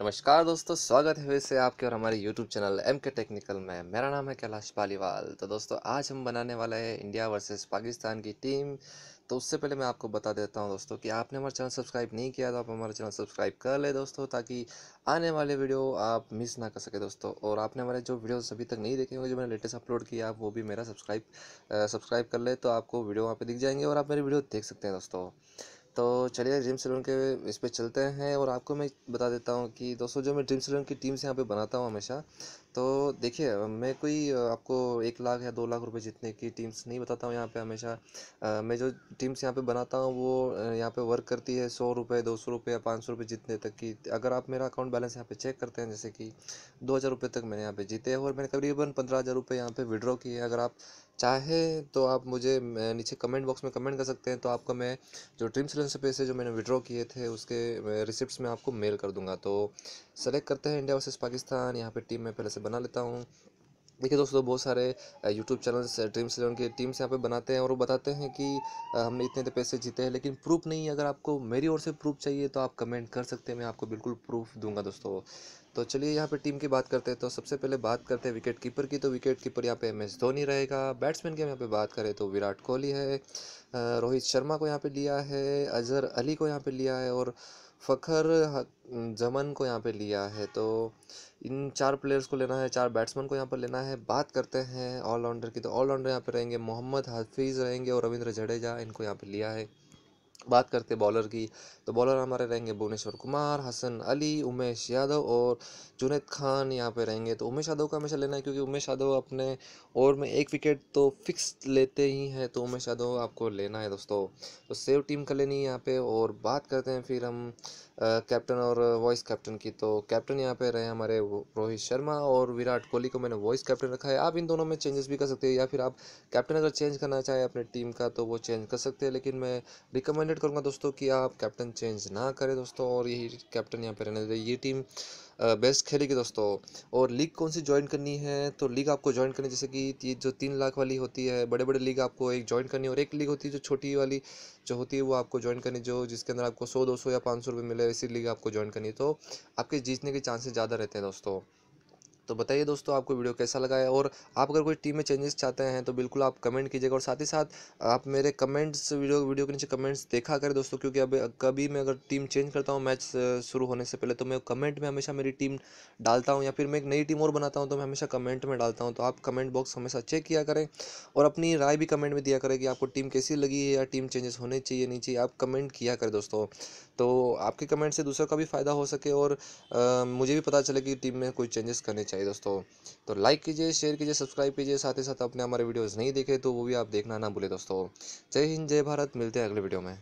नमस्कार दोस्तों स्वागत है फिर से आपके और हमारे YouTube channel M K technical में मेरा नाम है कैलाश पालीवाल तो दोस्तों आज हम बनाने वाले हैं इंडिया वर्सेस पाकिस्तान की टीम तो उससे पहले मैं आपको बता देता हूं दोस्तों कि आपने हमारा चैनल सब्सक्राइब नहीं किया तो आप हमारा चैनल सब्सक्राइब कर ले दोस्तों ताकि आने वाले वीडियो आप मिस ना कर सके दोस्तों और आपने हमारे जो वीडियो अभी तक नहीं देखे होंगे जो मैंने लेटेस्ट अपलोड किया आप वो भी मेरा सब्सक्राइब सब्सक्राइब कर ले तो आपको वीडियो वहाँ पर दिख जाएंगे और आप मेरी वीडियो देख सकते हैं दोस्तों तो चलिए ड्रीम सेलेवन के इस पर चलते हैं और आपको मैं बता देता हूँ कि दोस्तों जो मैं ड्रीम सेलेवन की टीम से यहाँ पे बनाता हूँ हमेशा तो देखिए मैं कोई आपको एक लाख या दो लाख रुपए जितने की टीम्स नहीं बताता हूँ यहाँ पे हमेशा आ, मैं जो टीम्स यहाँ पे बनाता हूँ वो यहाँ पे वर्क करती है सौ रुपये दो सौ रुपये या पाँच सौ रुपये जितने तक की अगर आप मेरा अकाउंट बैलेंस यहाँ पे चेक करते हैं जैसे कि दो हज़ार रुपये तक मैंने यहाँ पे जीते हैं और मैंने करीबन पंद्रह हज़ार रुपये यहाँ पर विड्रॉ किए अगर आप चाहें तो आप मुझे नीचे कमेंट बॉक्स में कमेंट कर सकते हैं तो आपको मैं जो ड्रीम सेलेक्शन इंडियन से पैसे जो मैंने विड्रॉ किए थे उसके रिसिप्ट में आपको मेल कर दूंगा तो सेलेक्ट करते हैं इंडिया वर्सेस पाकिस्तान यहाँ पे टीम मैं पहले से बना लेता हूँ देखिए दोस्तों बहुत सारे यूट्यूब चैनल्स ड्रीम्स इलेवन की टीम्स यहाँ पे बनाते हैं और वो बताते हैं कि हमने इतने इतने पैसे जीते हैं लेकिन प्रूफ नहीं है अगर आपको मेरी ओर से प्रूफ चाहिए तो आप कमेंट कर सकते हैं मैं आपको बिल्कुल प्रूफ दूंगा दोस्तों तो चलिए यहाँ पे टीम की बात करते हैं तो सबसे पहले बात करते हैं विकेट कीपर की तो विकेट कीपर यहाँ पे एम एस धोनी रहेगा बैट्समैन की यहाँ पे बात करें तो विराट कोहली है रोहित शर्मा को यहाँ पे लिया है अजहर अली को यहाँ पे लिया है और फ़खर जमन को यहाँ पे लिया है तो इन चार प्लेयर्स को लेना है चार बैट्समैन को यहाँ पर लेना है बात करते हैं ऑलराउंडर की तो ऑलराउंडर यहाँ पे रहेंगे मोहम्मद हफीज़ रहेंगे और रविंद्र जडेजा इनको यहाँ पे लिया है बात करते बॉलर की तो बॉलर हमारे रहेंगे भुवनेश्वर कुमार हसन अली उमेश यादव और जुनेद खान यहाँ पे रहेंगे तो उमेश यादव का हमेशा लेना है क्योंकि उमेश यादव अपने ओवर में एक विकेट तो फिक्स लेते ही हैं तो उमेश यादव आपको लेना है दोस्तों तो सेव टीम कर लेनी है यहाँ पर और बात करते हैं फिर हम कैप्टन और वॉइस कैप्टन की तो कैप्टन यहाँ पे रहे हमारे रोहित शर्मा और विराट कोहली को मैंने वॉइस कैप्टन रखा है आप इन दोनों में चेंजेस भी कर सकते हैं या फिर आप कैप्टन अगर चेंज करना चाहें अपने टीम का तो वो चेंज कर सकते हैं लेकिन मैं रिकमेंडेड रिकमेंड करूँगा दोस्तों कि आप कैप्टन चेंज ना करें दोस्तों और यही कैप्टन यहाँ पर रहने दे ये टीम बेस्ट खेलेगी दोस्तों और लीग कौन सी ज्वाइन करनी है तो लीग आपको ज्वाइन करनी जैसे कि ये जो तीन लाख वाली होती है बड़े बड़े लीग आपको एक ज्वाइन करनी और एक लीग होती है जो छोटी वाली जो होती है वो आपको ज्वाइन करनी जो जिसके अंदर आपको सौ दो सौ या पाँच सौ रुपये मिले ऐसी लीग आपको ज्वाइन करनी तो आपके जीतने के चांसेस ज़्यादा रहते हैं दोस्तों तो बताइए दोस्तों आपको वीडियो कैसा लगा है और आप अगर कोई टीम में चेंजेस चाहते हैं तो बिल्कुल आप कमेंट कीजिएगा और साथ ही साथ आप मेरे कमेंट्स वीडियो वीडियो के नीचे कमेंट्स देखा करें दोस्तों क्योंकि अब कभी मैं अगर टीम चेंज करता हूँ मैच शुरू होने से पहले तो मैं कमेंट में हमेशा मेरी टीम डालता हूँ या फिर मैं एक नई टीम और बनाता हूँ तो मैं हमेशा कमेंट में डालता हूँ तो आप कमेंट बॉक्स हमेशा चेक किया करें और अपनी राय भी कमेंट में दिया करें कि आपको टीम कैसी लगी है या टीम चेंजेस होने चाहिए नहीं चाहिए आप कमेंट किया करें दोस्तों तो आपके कमेंट से दूसरों का भी फ़ायदा हो सके और मुझे भी पता चले कि टीम में कोई चेंजेस करने चाहिए चाहिए दोस्तों तो लाइक कीजिए शेयर कीजिए सब्सक्राइब कीजिए साथ ही साथ अपने हमारे वीडियोज़ नहीं देखे तो वो भी आप देखना ना भूले दोस्तों जय हिंद जय भारत मिलते हैं अगले वीडियो में